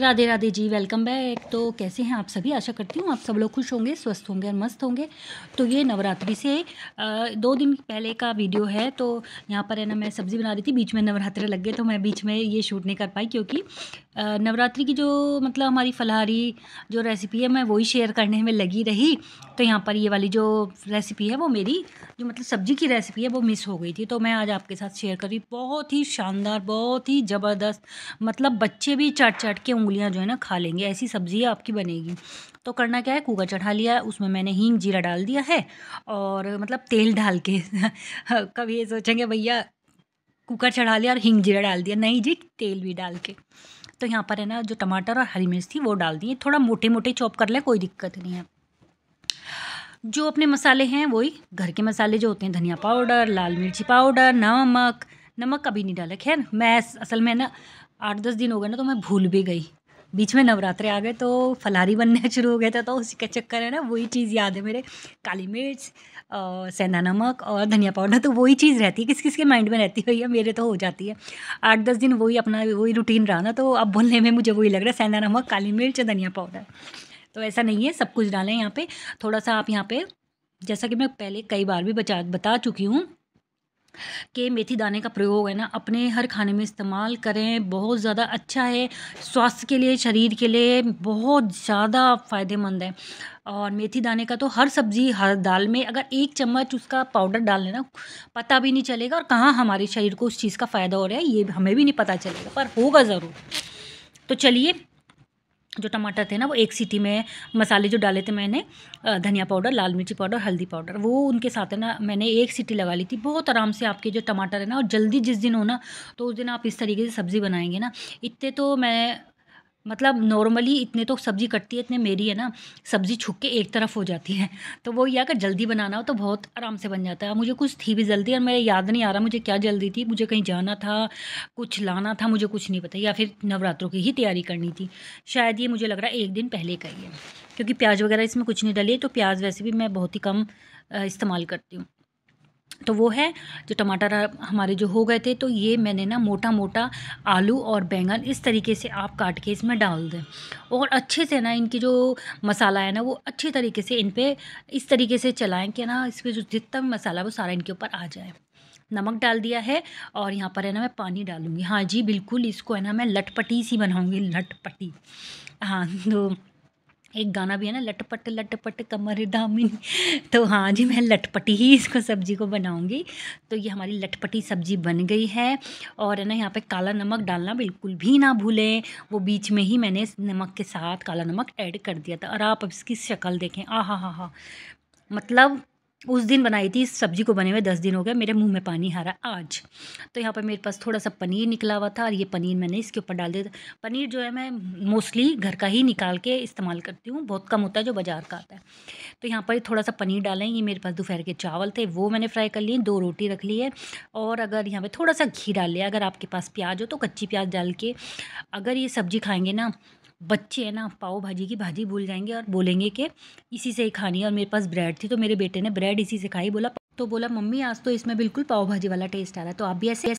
Radhe Radhe ji welcome back तो कैसे हैं आप सभी आशा करती हूँ आप सब लोग खुश होंगे स्वस्थ होंगे और मस्त होंगे तो ये नवरात्रि से दो दिन पहले का वीडियो है तो यहाँ पर है ना मैं सब्ज़ी बना रही थी बीच में नवरात्र लग गए तो मैं बीच में ये शूट नहीं कर पाई क्योंकि नवरात्रि की जो मतलब हमारी फलाहारी जो रेसिपी है मैं वही शेयर करने में लगी रही तो यहाँ पर ये वाली जो रेसिपी है वो मेरी जो मतलब सब्जी की रेसिपी है वो मिस हो गई थी तो मैं आज आपके साथ शेयर कर रही बहुत ही शानदार बहुत ही ज़बरदस्त मतलब बच्चे भी चट चट के उंगलियाँ जो है ना खा लेंगे ऐसी सब्ज़ी आपकी बनेगी तो करना क्या है कुकर चढ़ा लिया उसमें मैंने हींग जीरा डाल दिया है और मतलब तेल डाल के कभी ये सोचेंगे भैया कुकर चढ़ा लिया और हींग जीरा डाल दिया नहीं जी तेल भी डाल के तो यहाँ पर है ना जो टमाटर और हरी मिर्च थी वो डाल दिए थोड़ा मोटे मोटे चॉप कर लें कोई दिक्कत नहीं है जो अपने मसाले हैं वही घर के मसाले जो होते हैं धनिया पाउडर लाल मिर्ची पाउडर नमक नमक कभी नहीं डाला खैर मैं असल में ना आठ दस दिन हो गए ना तो मैं भूल भी गई बीच में नवरात्रे आ गए तो फलारी बनने शुरू हो गया था तो उसी के चक्कर है ना वही चीज़ याद है मेरे काली मिर्च सेंधा नमक और धनिया पाउडर तो वही चीज़ रहती है किस किस के माइंड में रहती है मेरे तो हो जाती है आठ दस दिन वही अपना वही रूटीन रहा ना तो अब बोलने में मुझे वही लग रहा है सेंधा नमक काली मिर्च धनिया पाउडर तो ऐसा नहीं है सब कुछ डालें यहाँ पे थोड़ा सा आप यहाँ पे जैसा कि मैं पहले कई बार भी बचा बता चुकी हूँ के मेथी दाने का प्रयोग है ना अपने हर खाने में इस्तेमाल करें बहुत ज़्यादा अच्छा है स्वास्थ्य के लिए शरीर के लिए बहुत ज़्यादा फ़ायदेमंद है और मेथी दाने का तो हर सब्ज़ी हर दाल में अगर एक चम्मच उसका पाउडर डाल लेना पता भी नहीं चलेगा और कहाँ हमारे शरीर को उस चीज़ का फ़ायदा हो रहा है ये हमें भी नहीं पता चलेगा पर होगा ज़रूर तो चलिए जो टमाटर थे ना वो एक सीटी में मसाले जो डाले थे मैंने धनिया पाउडर लाल मिर्ची पाउडर हल्दी पाउडर वो उनके साथ है ना मैंने एक सीटी लगा ली थी बहुत आराम से आपके जो टमाटर है ना और जल्दी जिस दिन हो ना तो उस दिन आप इस तरीके से सब्ज़ी बनाएंगे ना इतने तो मैं मतलब नॉर्मली इतने तो सब्ज़ी कटती है इतने मेरी है ना सब्ज़ी छुक के एक तरफ हो जाती है तो वो ये अगर जल्दी बनाना हो तो बहुत आराम से बन जाता है मुझे कुछ थी भी जल्दी और मेरे याद नहीं आ रहा मुझे क्या जल्दी थी मुझे कहीं जाना था कुछ लाना था मुझे कुछ नहीं पता या फिर नवरात्रों की ही तैयारी करनी थी शायद ये मुझे लग रहा है एक दिन पहले का ही है क्योंकि प्याज वगैरह इसमें कुछ नहीं डली तो प्याज वैसे भी मैं बहुत ही कम इस्तेमाल करती हूँ तो वो है जो टमाटर हमारे जो हो गए थे तो ये मैंने ना मोटा मोटा आलू और बैंगन इस तरीके से आप काट के इसमें डाल दें और अच्छे से ना इनकी जो मसाला है ना वो अच्छे तरीके से इन पर इस तरीके से चलाएं कि ना इस पर जो जितना भी मसाला है वो सारा इनके ऊपर आ जाए नमक डाल दिया है और यहाँ पर है ना मैं पानी डालूँगी हाँ जी बिल्कुल इसको है ना मैं लटपटी सी बनाऊँगी लटपटी हाँ तो एक गाना भी है ना लटपट लटपट कमर दामिन तो हाँ जी मैं लटपटी ही इसको सब्ज़ी को बनाऊंगी तो ये हमारी लटपटी सब्ज़ी बन गई है और है ना यहाँ पे काला नमक डालना बिल्कुल भी ना भूलें वो बीच में ही मैंने नमक के साथ काला नमक ऐड कर दिया था और आप अब इसकी शक्ल देखें आ हा हा हा मतलब उस दिन बनाई थी इस सब्ज़ी को बने हुए दस दिन हो गए मेरे मुंह में पानी हारा आज तो यहाँ पर मेरे पास थोड़ा सा पनीर निकला हुआ था और ये पनीर मैंने इसके ऊपर डाल दिया पनीर जो है मैं मोस्टली घर का ही निकाल के इस्तेमाल करती हूँ बहुत कम होता है जो बाज़ार का आता है तो यहाँ पर थोड़ा सा पनीर डालें ये मेरे पास दोपहर के चावल थे वो मैंने फ्राई कर लिए दो रोटी रख ली है और अगर यहाँ पर थोड़ा सा घी डाल लिया अगर आपके पास प्याज हो तो कच्ची प्याज डाल के अगर ये सब्ज़ी खाएँगे ना बच्चे हैं ना पाव भाजी की भाजी भूल जाएंगे और बोलेंगे कि इसी से ही खानी है और मेरे पास ब्रेड थी तो मेरे बेटे ने ब्रेड इसी से खाई बोला तो बोला मम्मी आज तो इसमें बिल्कुल पाव भाजी वाला टेस्ट आ रहा है तो आप भी ऐसे